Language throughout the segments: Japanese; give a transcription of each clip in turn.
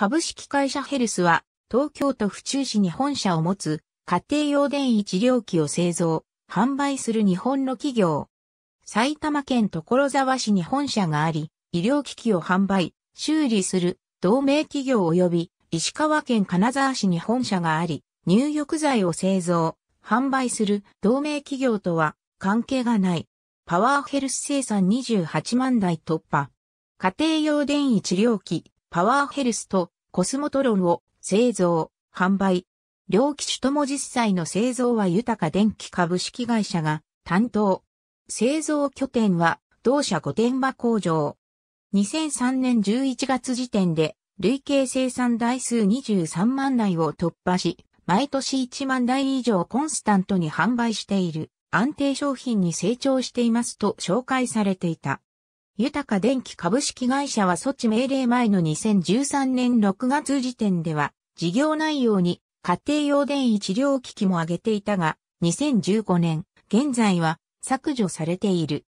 株式会社ヘルスは、東京都府中市に本社を持つ、家庭用電位治療器を製造、販売する日本の企業。埼玉県所沢市に本社があり、医療機器を販売、修理する同盟企業及び石川県金沢市に本社があり、入浴剤を製造、販売する同盟企業とは関係がない。パワーヘルス生産28万台突破。家庭用電位治療器パワーヘルスとコスモトロンを製造、販売。両機種とも実際の製造は豊か電気株式会社が担当。製造拠点は同社御殿場工場。2003年11月時点で累計生産台数23万台を突破し、毎年1万台以上コンスタントに販売している安定商品に成長していますと紹介されていた。豊か電気株式会社は措置命令前の2013年6月時点では、事業内容に家庭用電位治療機器も挙げていたが、2015年、現在は削除されている。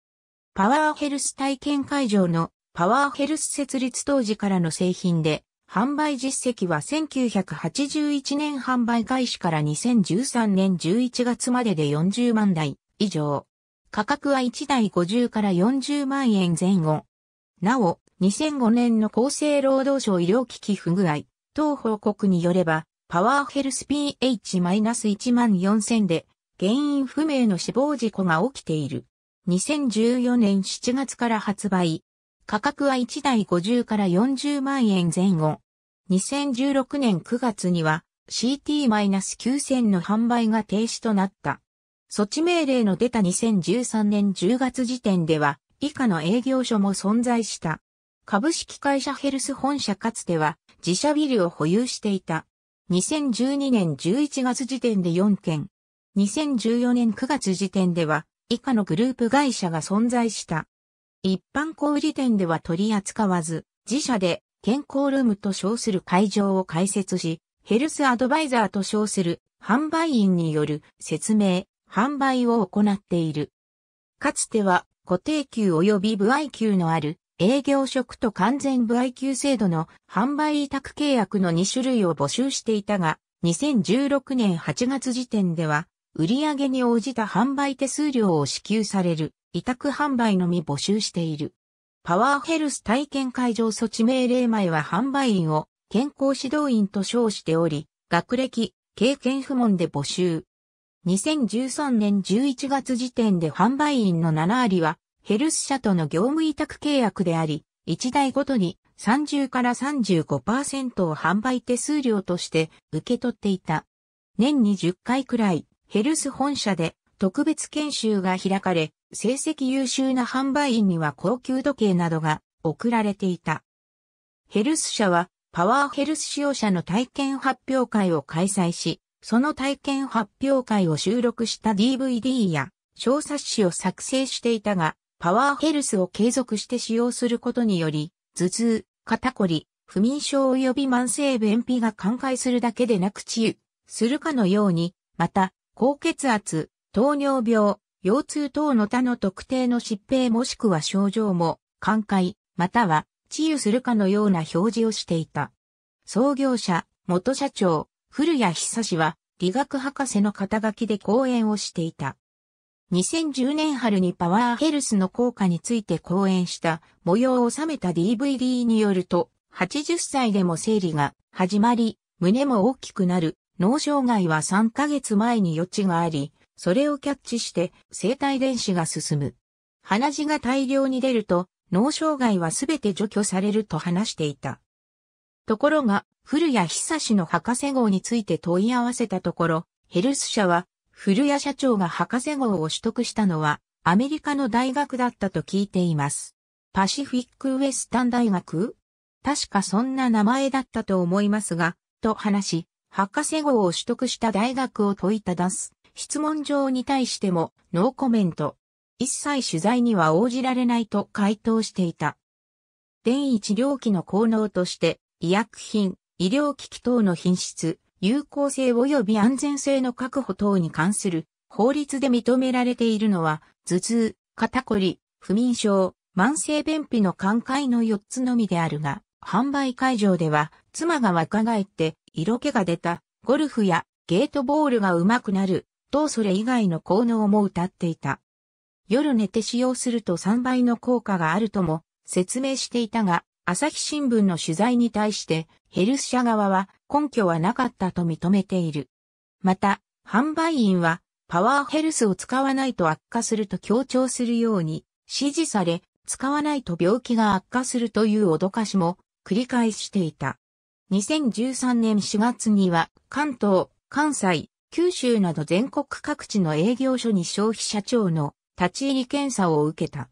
パワーヘルス体験会場のパワーヘルス設立当時からの製品で、販売実績は1981年販売開始から2013年11月までで40万台以上。価格は1台50から40万円前後。なお、2005年の厚生労働省医療機器不具合、当報告によれば、パワーヘルス PH-14000 で、原因不明の死亡事故が起きている。2014年7月から発売。価格は1台50から40万円前後。2016年9月には CT-9000 の販売が停止となった。措置命令の出た2013年10月時点では、以下の営業所も存在した。株式会社ヘルス本社かつては自社ビルを保有していた。2012年11月時点で4件。2014年9月時点では以下のグループ会社が存在した。一般小売店では取り扱わず、自社で健康ルームと称する会場を開設し、ヘルスアドバイザーと称する販売員による説明、販売を行っている。かつては固定給及び不合給のある営業職と完全不合給制度の販売委託契約の2種類を募集していたが、2016年8月時点では、売上に応じた販売手数料を支給される委託販売のみ募集している。パワーヘルス体験会場措置命令前は販売員を健康指導員と称しており、学歴、経験不問で募集。2013年11月時点で販売員の7割はヘルス社との業務委託契約であり、1台ごとに30から35%を販売手数料として受け取っていた。年に10回くらいヘルス本社で特別研修が開かれ、成績優秀な販売員には高級時計などが送られていた。ヘルス社はパワーヘルス使用者の体験発表会を開催し、その体験発表会を収録した DVD や小冊子を作成していたが、パワーヘルスを継続して使用することにより、頭痛、肩こり、不眠症及び慢性便秘が寛解するだけでなく治癒するかのように、また、高血圧、糖尿病、腰痛等の他の特定の疾病もしくは症状も、寛解、または治癒するかのような表示をしていた。創業者、元社長、古谷久志は理学博士の肩書きで講演をしていた。2010年春にパワーヘルスの効果について講演した模様を収めた DVD によると、80歳でも生理が始まり、胸も大きくなる、脳障害は3ヶ月前に余地があり、それをキャッチして生体電子が進む。鼻血が大量に出ると、脳障害はすべて除去されると話していた。ところが、古谷久志の博士号について問い合わせたところ、ヘルス社は、古谷社長が博士号を取得したのは、アメリカの大学だったと聞いています。パシフィックウエスタン大学確かそんな名前だったと思いますが、と話し、博士号を取得した大学を問いただす。質問状に対してもノーコメント。一切取材には応じられないと回答していた。電一両機の効能として、医薬品、医療機器等の品質、有効性及び安全性の確保等に関する法律で認められているのは、頭痛、肩こり、不眠症、慢性便秘の寛解の4つのみであるが、販売会場では、妻が若返って色気が出た、ゴルフやゲートボールが上手くなる、とそれ以外の効能も歌っていた。夜寝て使用すると3倍の効果があるとも説明していたが、朝日新聞の取材に対して、ヘルス社側は根拠はなかったと認めている。また、販売員はパワーヘルスを使わないと悪化すると強調するように指示され、使わないと病気が悪化するという脅かしも繰り返していた。2013年4月には関東、関西、九州など全国各地の営業所に消費者庁の立ち入り検査を受けた。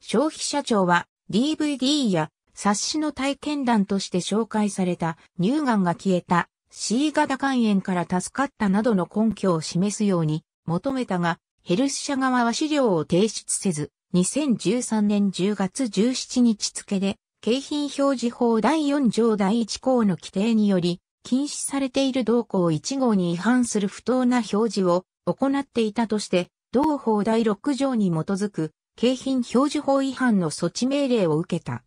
消費者庁は DVD や冊子の体験談として紹介された乳がんが消えた C 型肝炎から助かったなどの根拠を示すように求めたが、ヘルス社側は資料を提出せず、2013年10月17日付で、景品表示法第4条第1項の規定により、禁止されている同項1号に違反する不当な表示を行っていたとして、同法第6条に基づく景品表示法違反の措置命令を受けた。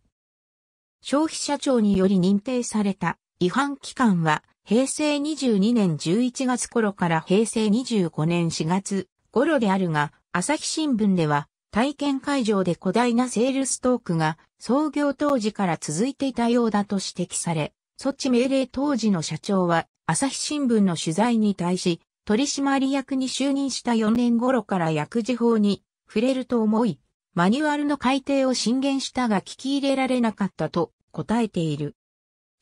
消費者庁により認定された違反期間は平成22年11月頃から平成25年4月頃であるが、朝日新聞では体験会場で古代なセールストークが創業当時から続いていたようだと指摘され、措置命令当時の社長は朝日新聞の取材に対し取締役に就任した4年頃から薬事法に触れると思い、マニュアルの改定を進言したが聞き入れられなかったと答えている。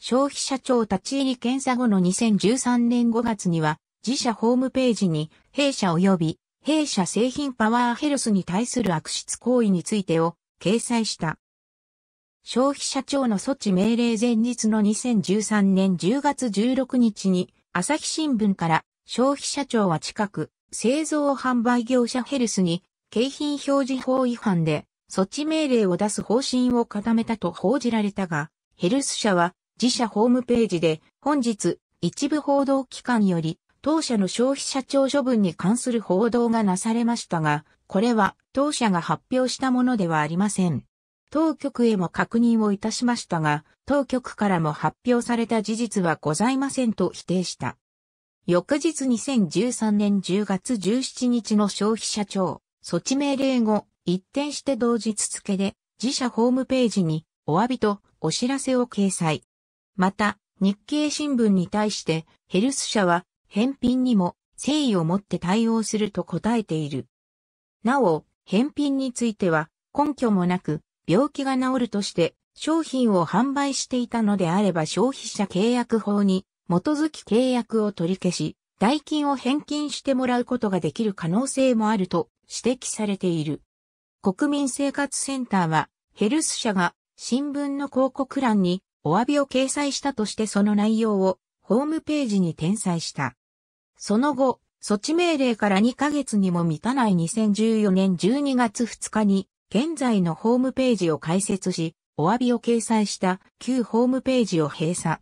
消費者庁立ち入り検査後の2013年5月には、自社ホームページに弊社及び弊社製品パワーヘルスに対する悪質行為についてを掲載した。消費者庁の措置命令前日の2013年10月16日に朝日新聞から消費者庁は近く製造販売業者ヘルスに景品表示法違反で措置命令を出す方針を固めたと報じられたが、ヘルス社は自社ホームページで本日一部報道機関より当社の消費者庁処分に関する報道がなされましたが、これは当社が発表したものではありません。当局へも確認をいたしましたが、当局からも発表された事実はございませんと否定した。翌日2013年10月17日の消費者庁措置命令後、一転して同日付で、自社ホームページに、お詫びとお知らせを掲載。また、日経新聞に対して、ヘルス社は、返品にも、誠意を持って対応すると答えている。なお、返品については、根拠もなく、病気が治るとして、商品を販売していたのであれば消費者契約法に基づき契約を取り消し、代金を返金してもらうことができる可能性もあると指摘されている。国民生活センターは、ヘルス社が新聞の広告欄にお詫びを掲載したとしてその内容をホームページに転載した。その後、措置命令から2ヶ月にも満たない2014年12月2日に、現在のホームページを開設し、お詫びを掲載した旧ホームページを閉鎖。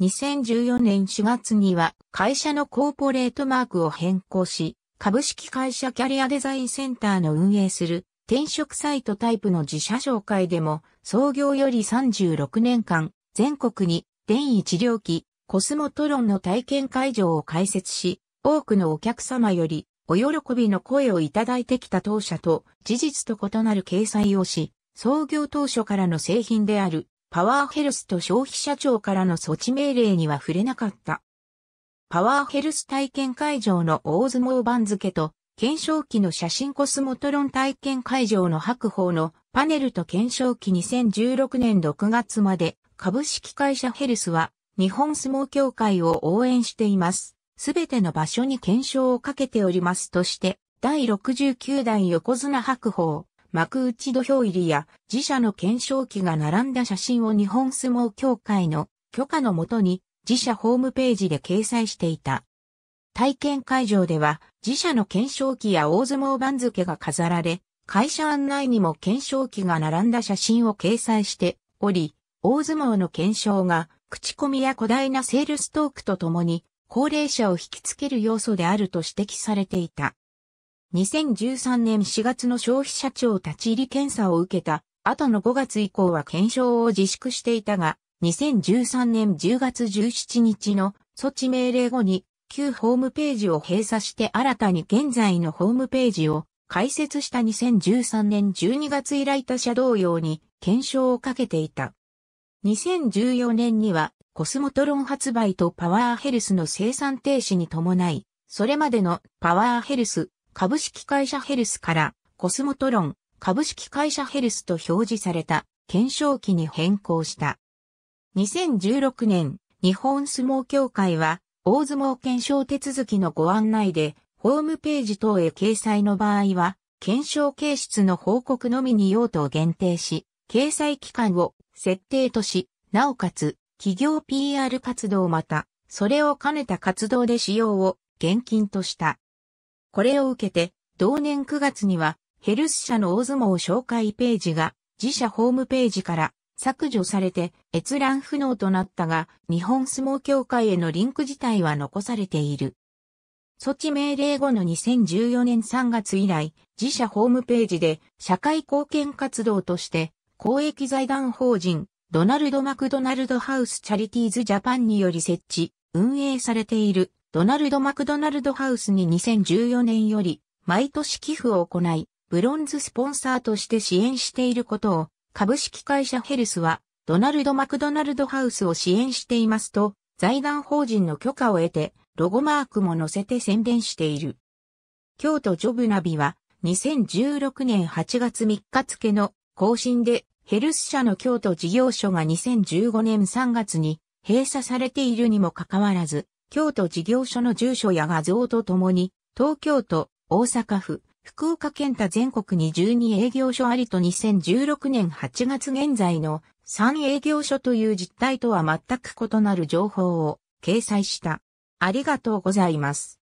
2014年4月には会社のコーポレートマークを変更し、株式会社キャリアデザインセンターの運営する転職サイトタイプの自社紹介でも創業より36年間全国に電治療機コスモトロンの体験会場を開設し多くのお客様よりお喜びの声をいただいてきた当社と事実と異なる掲載をし、創業当初からの製品であるパワーヘルスと消費者庁からの措置命令には触れなかった。パワーヘルス体験会場の大相撲番付と、検証機の写真コスモトロン体験会場の白鵬のパネルと検証機2016年6月まで株式会社ヘルスは日本相撲協会を応援しています。すべての場所に検証をかけておりますとして、第69代横綱白鵬、幕内土俵入りや自社の検証機が並んだ写真を日本相撲協会の許可のもとに自社ホームページで掲載していた。体験会場では自社の検証機や大相撲番付が飾られ、会社案内にも検証機が並んだ写真を掲載しており、大相撲の検証が口コミや古代なセールストークとともに高齢者を引きつける要素であると指摘されていた。2013年4月の消費者庁立ち入り検査を受けた後の5月以降は検証を自粛していたが、2013年10月17日の措置命令後に旧ホームページを閉鎖して新たに現在のホームページを開設した2013年12月以来他社同様に検証をかけていた。2014年にはコスモトロン発売とパワーヘルスの生産停止に伴い、それまでのパワーヘルス株式会社ヘルスからコスモトロン株式会社ヘルスと表示された検証機に変更した。2016年、日本相撲協会は、大相撲検証手続きのご案内で、ホームページ等へ掲載の場合は、検証形質の報告のみに用途を限定し、掲載期間を設定とし、なおかつ、企業 PR 活動また、それを兼ねた活動で使用を現金とした。これを受けて、同年9月には、ヘルス社の大相撲紹介ページが、自社ホームページから削除されて、閲覧不能となったが、日本相撲協会へのリンク自体は残されている。措置命令後の2014年3月以来、自社ホームページで社会貢献活動として、公益財団法人、ドナルド・マクドナルド・ハウス・チャリティーズ・ジャパンにより設置、運営されている、ドナルド・マクドナルド・ハウスに2014年より、毎年寄付を行い、ブロンズスポンサーとして支援していることを、株式会社ヘルスはドナルド・マクドナルド・ハウスを支援していますと、財団法人の許可を得て、ロゴマークも載せて宣伝している。京都ジョブナビは、2016年8月3日付の更新で、ヘルス社の京都事業所が2015年3月に閉鎖されているにもかかわらず、京都事業所の住所や画像とともに、東京都、大阪府、福岡県他全国に12営業所ありと2016年8月現在の三営業所という実態とは全く異なる情報を掲載した。ありがとうございます。